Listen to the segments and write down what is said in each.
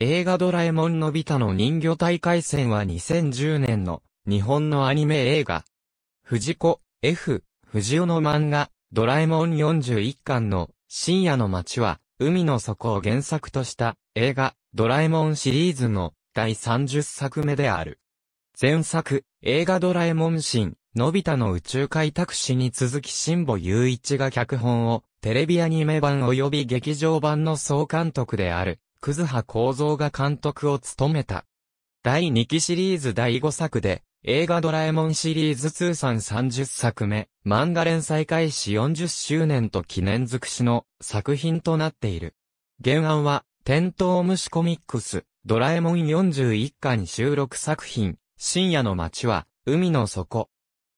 映画ドラえもんのび太の人魚大会戦は2010年の日本のアニメ映画。藤子 F 藤尾の漫画ドラえもん41巻の深夜の街は海の底を原作とした映画ドラえもんシリーズの第30作目である。前作映画ドラえもん新のび太の宇宙開拓史に続き辛坊雄一が脚本をテレビアニメ版及び劇場版の総監督である葛葉構造が監督を務めた。第2期シリーズ第5作で、映画ドラえもんシリーズ通算30作目、漫画連載開始40周年と記念尽くしの作品となっている。原案は、テントウムシコミックス、ドラえもん41巻収録作品、深夜の街は、海の底。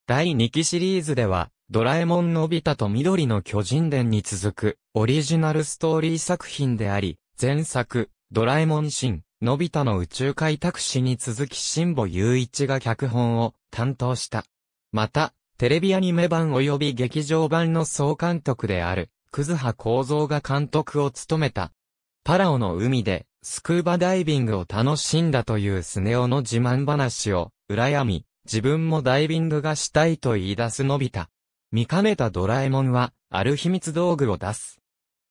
第2期シリーズでは、ドラえもんのび太と緑の巨人伝に続く、オリジナルストーリー作品であり、前作、ドラえもん新、のび太の宇宙開拓史に続き新保雄一が脚本を担当した。また、テレビアニメ版及び劇場版の総監督である、葛葉幸三が監督を務めた。パラオの海で、スクーバダイビングを楽しんだというスネ夫の自慢話を、羨み、自分もダイビングがしたいと言い出すのび太。見かねたドラえもんは、ある秘密道具を出す。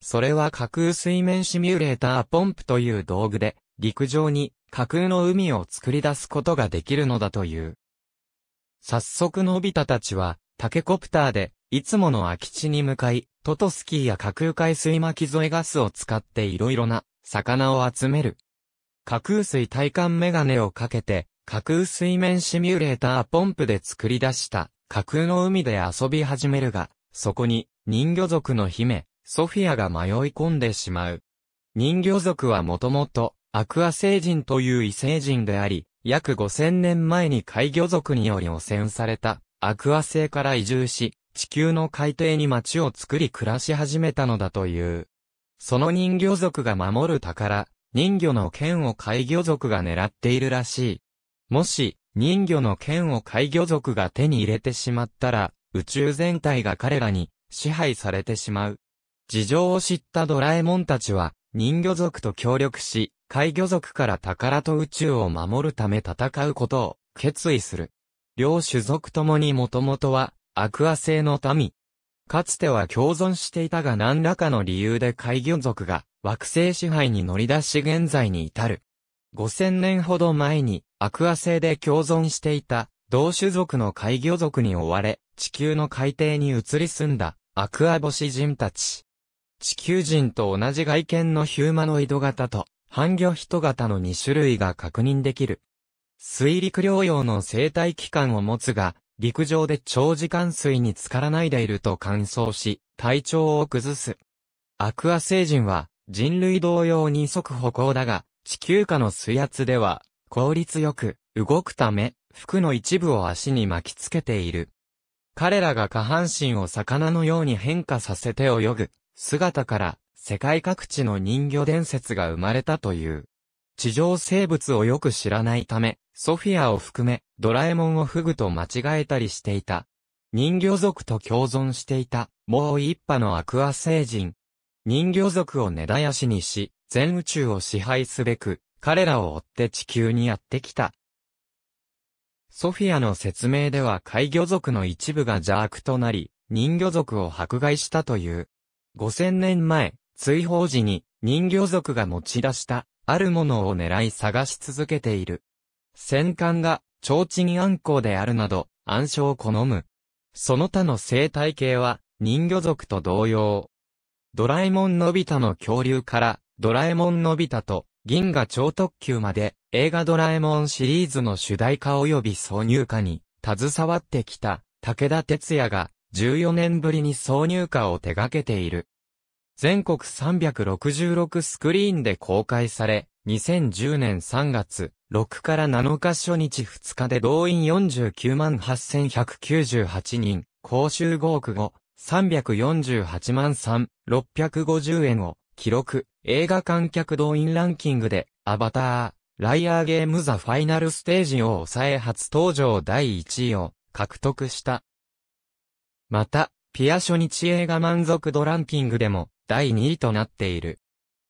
それは架空水面シミュレーターポンプという道具で、陸上に架空の海を作り出すことができるのだという。早速のび太たちは、タケコプターで、いつもの空き地に向かい、トトスキーや架空海水巻き添えガスを使っていろいろな、魚を集める。架空水体感メガネをかけて、架空水面シミュレーターポンプで作り出した、架空の海で遊び始めるが、そこに、人魚族の姫、ソフィアが迷い込んでしまう。人魚族はもともと、アクア星人という異星人であり、約5000年前に海魚族により汚染された、アクア星から移住し、地球の海底に町を作り暮らし始めたのだという。その人魚族が守る宝、人魚の剣を海魚族が狙っているらしい。もし、人魚の剣を海魚族が手に入れてしまったら、宇宙全体が彼らに支配されてしまう。事情を知ったドラえもんたちは、人魚族と協力し、海魚族から宝と宇宙を守るため戦うことを決意する。両種族ともにもともとは、アクア星の民。かつては共存していたが何らかの理由で海魚族が惑星支配に乗り出し現在に至る。5000年ほど前にアクア星で共存していた同種族の海魚族に追われ地球の海底に移り住んだアクア星人たち。地球人と同じ外見のヒューマノイド型と、半魚人型の2種類が確認できる。水陸両用の生態器官を持つが、陸上で長時間水に浸からないでいると乾燥し、体調を崩す。アクア星人は、人類同様に即歩行だが、地球下の水圧では、効率よく、動くため、服の一部を足に巻きつけている。彼らが下半身を魚のように変化させて泳ぐ。姿から世界各地の人魚伝説が生まれたという。地上生物をよく知らないため、ソフィアを含め、ドラえもんをフグと間違えたりしていた。人魚族と共存していた、もう一派のアクア星人。人魚族を根絶やしにし、全宇宙を支配すべく、彼らを追って地球にやってきた。ソフィアの説明では海魚族の一部が邪悪となり、人魚族を迫害したという。5000年前、追放時に人魚族が持ち出したあるものを狙い探し続けている。戦艦が提灯暗光であるなど暗証を好む。その他の生態系は人魚族と同様。ドラえもんのび太の恐竜からドラえもんのび太と銀河超特急まで映画ドラえもんシリーズの主題歌及び挿入歌に携わってきた武田哲也が14年ぶりに挿入歌を手掛けている。全国366スクリーンで公開され、2010年3月、6から7日初日2日で動員49万8198人、公衆5億5、348万3、650円を、記録、映画観客動員ランキングで、アバター、ライアーゲームザファイナルステージを抑え初登場第1位を獲得した。また、ピア初日映画満足度ランキングでも第2位となっている。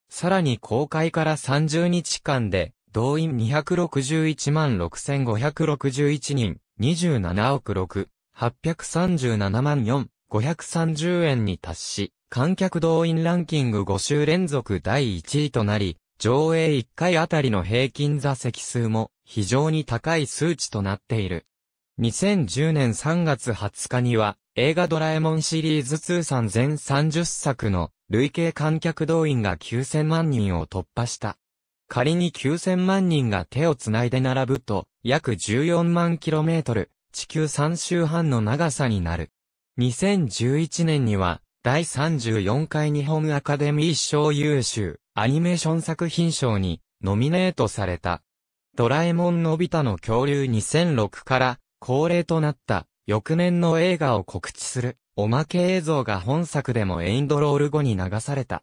さらに公開から30日間で、動員261万6561人、27億6、837万4、530円に達し、観客動員ランキング5週連続第1位となり、上映1回あたりの平均座席数も非常に高い数値となっている。2010年3月20日には映画ドラえもんシリーズ通算全30作の累計観客動員が9000万人を突破した。仮に9000万人が手を繋いで並ぶと、約14万キロメートル、地球3周半の長さになる。2011年には、第34回日本アカデミー賞優秀、アニメーション作品賞に、ノミネートされた。ドラえもんのび太の恐竜2006から、恒例となった、翌年の映画を告知する、おまけ映像が本作でもエインドロール後に流された。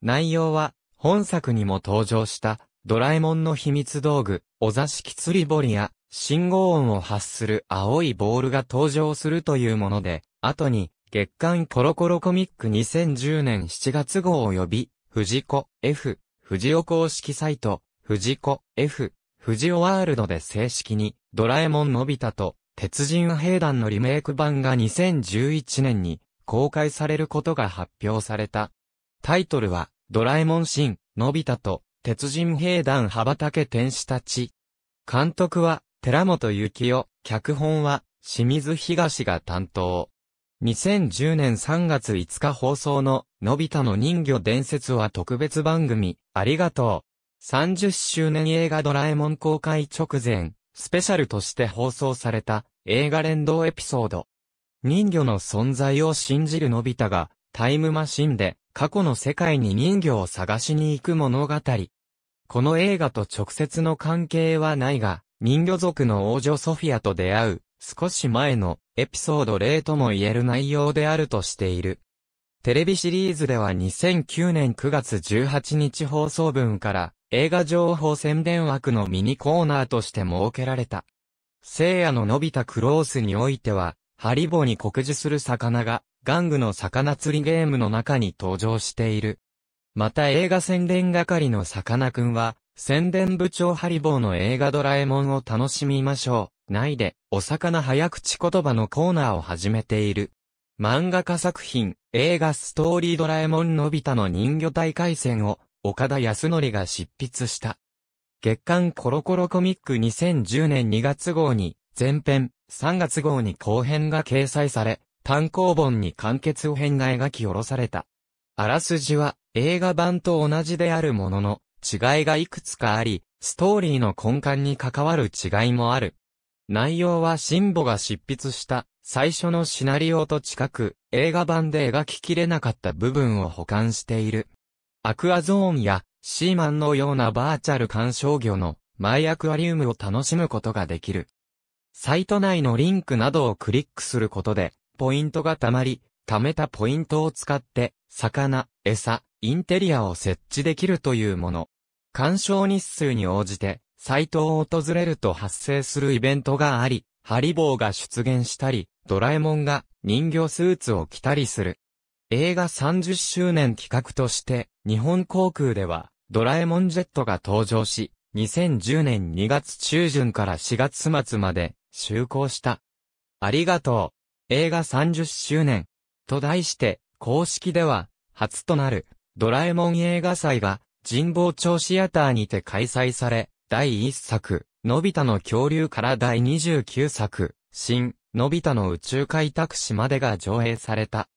内容は、本作にも登場した、ドラえもんの秘密道具、お座敷釣り堀や、信号音を発する青いボールが登場するというもので、後に、月刊コロコロコミック2010年7月号を呼び、藤子 F、藤尾公式サイト、藤子 F、藤尾ワールドで正式に、ドラえもんのび太と、鉄人兵団のリメイク版が2011年に公開されることが発表された。タイトルは、ドラえもんン、のび太と、鉄人兵団羽ばたけ天使たち。監督は、寺本幸雄、脚本は、清水東が担当。2010年3月5日放送の、のび太の人魚伝説は特別番組、ありがとう。30周年映画ドラえもん公開直前、スペシャルとして放送された映画連動エピソード。人魚の存在を信じるのび太がタイムマシンで過去の世界に人魚を探しに行く物語。この映画と直接の関係はないが、人魚族の王女ソフィアと出会う少し前のエピソード例とも言える内容であるとしている。テレビシリーズでは2009年9月18日放送分から映画情報宣伝枠のミニコーナーとして設けられた。聖夜の伸びたクロースにおいては、ハリボーに酷似する魚が、玩具の魚釣りゲームの中に登場している。また映画宣伝係のさかなは、宣伝部長ハリボーの映画ドラえもんを楽しみましょう。ないで、お魚早口言葉のコーナーを始めている。漫画家作品、映画ストーリードラえもんのび太の人魚大会戦を岡田康則が執筆した。月刊コロコロコミック2010年2月号に前編、3月号に後編が掲載され、単行本に完結編が描き下ろされた。あらすじは映画版と同じであるものの、違いがいくつかあり、ストーリーの根幹に関わる違いもある。内容は辛抱が執筆した最初のシナリオと近く、映画版で描ききれなかった部分を保管している。アクアゾーンやシーマンのようなバーチャル鑑賞魚のマイアクアリウムを楽しむことができる。サイト内のリンクなどをクリックすることで、ポイントが貯まり、貯めたポイントを使って、魚、餌、インテリアを設置できるというもの。鑑賞日数に応じて、サイトを訪れると発生するイベントがあり、ハリボーが出現したり、ドラえもんが人形スーツを着たりする。映画30周年企画として、日本航空では、ドラえもんジェットが登場し、2010年2月中旬から4月末まで、就航した。ありがとう。映画30周年。と題して、公式では、初となる、ドラえもん映画祭が、神保町シアターにて開催され、第1作、のび太の恐竜から第29作、新、のび太の宇宙開拓史までが上映された。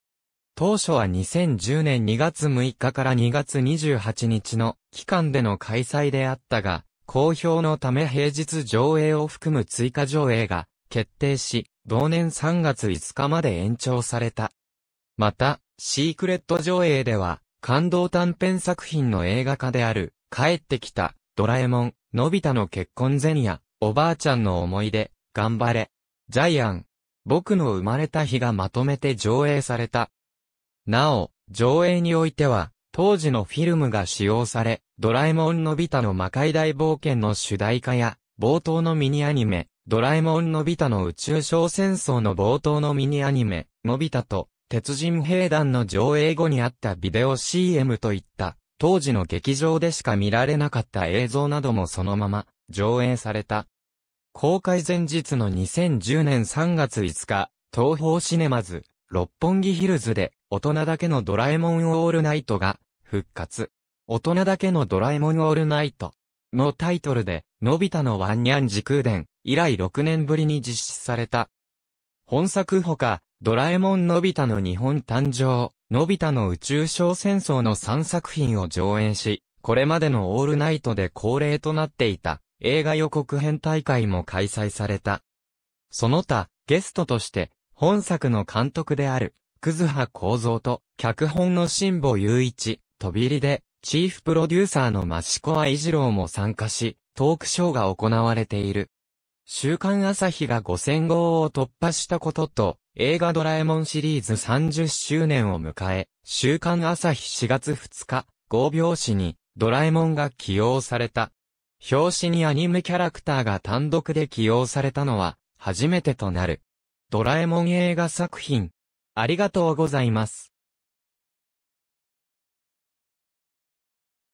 当初は2010年2月6日から2月28日の期間での開催であったが、公表のため平日上映を含む追加上映が決定し、同年3月5日まで延長された。また、シークレット上映では、感動短編作品の映画化である、帰ってきた、ドラえもん、のび太の結婚前夜、おばあちゃんの思い出、頑張れ、ジャイアン、僕の生まれた日がまとめて上映された。なお、上映においては、当時のフィルムが使用され、ドラえもんのび太の魔界大冒険の主題歌や、冒頭のミニアニメ、ドラえもんのび太の宇宙小戦争の冒頭のミニアニメ、のび太と、鉄人兵団の上映後にあったビデオ CM といった、当時の劇場でしか見られなかった映像などもそのまま、上映された。公開前日の2010年3月5日、東宝シネマズ、六本木ヒルズで、大人だけのドラえもんオールナイトが復活。大人だけのドラえもんオールナイトのタイトルで、のび太のワンニャン時空伝以来6年ぶりに実施された。本作ほか、ドラえもんのび太の日本誕生、のび太の宇宙小戦争の3作品を上演し、これまでのオールナイトで恒例となっていた映画予告編大会も開催された。その他、ゲストとして、本作の監督である葛葉構造と、脚本の辛坊雄一、飛び入りで、チーフプロデューサーの益子愛二郎も参加し、トークショーが行われている。週刊朝日が5000号を突破したことと、映画ドラえもんシリーズ30周年を迎え、週刊朝日4月2日、合拍子に、ドラえもんが起用された。表紙にアニメキャラクターが単独で起用されたのは、初めてとなる。ドラえもん映画作品、ありがとうございます。